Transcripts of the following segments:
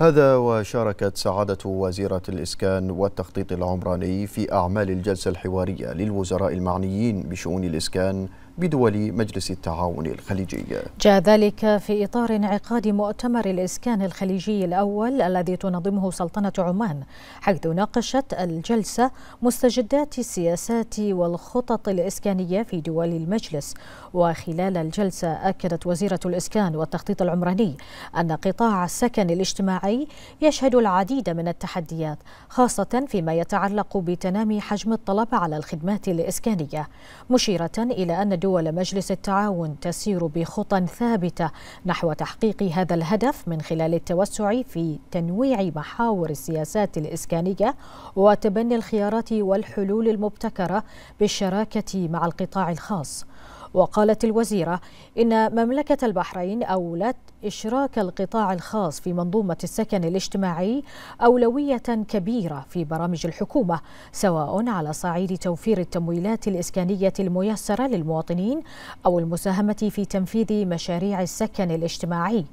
هذا وشاركت سعادة وزيرة الإسكان والتخطيط العمراني في أعمال الجلسة الحوارية للوزراء المعنيين بشؤون الإسكان بدول مجلس التعاون الخليجي جاء ذلك في إطار انعقاد مؤتمر الإسكان الخليجي الأول الذي تنظمه سلطنة عمان حيث ناقشت الجلسة مستجدات السياسات والخطط الإسكانية في دول المجلس وخلال الجلسة أكدت وزيرة الإسكان والتخطيط العمراني أن قطاع السكن الاجتماعي الصحي يشهد العديد من التحديات خاصة فيما يتعلق بتنامي حجم الطلب على الخدمات الإسكانية مشيرة إلى أن دول مجلس التعاون تسير بخطى ثابتة نحو تحقيق هذا الهدف من خلال التوسع في تنويع محاور السياسات الإسكانية وتبني الخيارات والحلول المبتكرة بالشراكة مع القطاع الخاص وقالت الوزيرة إن مملكة البحرين أولت إشراك القطاع الخاص في منظومة السكن الاجتماعي أولوية كبيرة في برامج الحكومة سواء على صعيد توفير التمويلات الإسكانية الميسرة للمواطنين أو المساهمة في تنفيذ مشاريع السكن الاجتماعي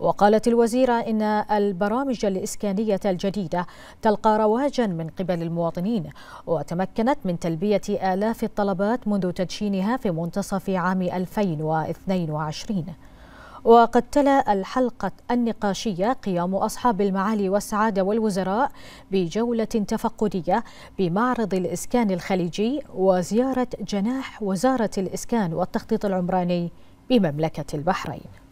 وقالت الوزيرة إن البرامج الإسكانية الجديدة تلقى رواجا من قبل المواطنين وتمكنت من تلبية آلاف الطلبات منذ تدشينها في منتصف عام 2022 وقد تلا الحلقة النقاشية قيام أصحاب المعالي والسعادة والوزراء بجولة تفقدية بمعرض الإسكان الخليجي وزيارة جناح وزارة الإسكان والتخطيط العمراني بمملكة البحرين